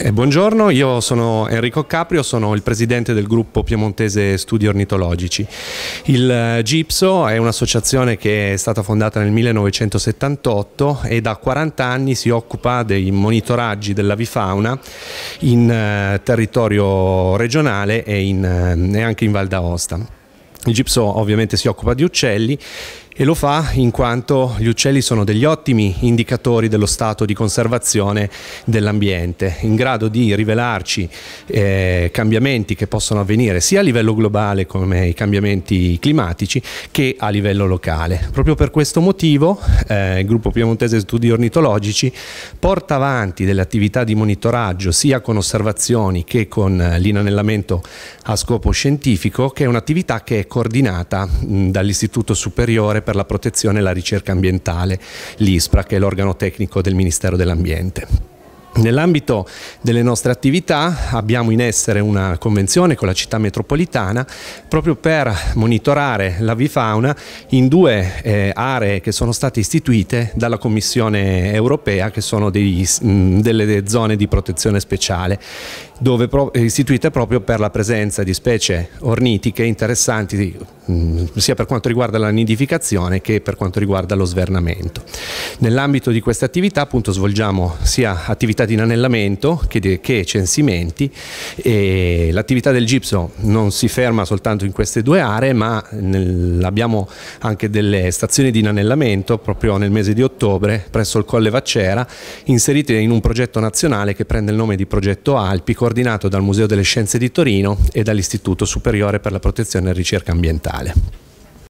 Eh, buongiorno, io sono Enrico Caprio, sono il presidente del gruppo piemontese Studi Ornitologici. Il eh, Gipso è un'associazione che è stata fondata nel 1978 e da 40 anni si occupa dei monitoraggi dell'avifauna in eh, territorio regionale e, in, eh, e anche in Val d'Aosta. Il Gipso ovviamente si occupa di uccelli e lo fa in quanto gli uccelli sono degli ottimi indicatori dello stato di conservazione dell'ambiente, in grado di rivelarci eh, cambiamenti che possono avvenire sia a livello globale come i cambiamenti climatici che a livello locale. Proprio per questo motivo eh, il gruppo Piemontese Studi Ornitologici porta avanti delle attività di monitoraggio sia con osservazioni che con eh, l'inanellamento a scopo scientifico, che è un'attività che è coordinata mh, dall'Istituto Superiore per la protezione e la ricerca ambientale, l'ISPRA, che è l'organo tecnico del Ministero dell'Ambiente. Nell'ambito delle nostre attività abbiamo in essere una convenzione con la città metropolitana proprio per monitorare la vifauna in due eh, aree che sono state istituite dalla Commissione europea che sono dei, mh, delle zone di protezione speciale dove pro istituite proprio per la presenza di specie ornitiche interessanti sia per quanto riguarda la nidificazione che per quanto riguarda lo svernamento. Nell'ambito di queste attività appunto svolgiamo sia attività di inanellamento che, di, che censimenti e l'attività del gipso non si ferma soltanto in queste due aree ma nel, abbiamo anche delle stazioni di inanellamento proprio nel mese di ottobre presso il Colle Vaccera inserite in un progetto nazionale che prende il nome di Progetto Alpi coordinato dal Museo delle Scienze di Torino e dall'Istituto Superiore per la Protezione e la Ricerca Ambientale.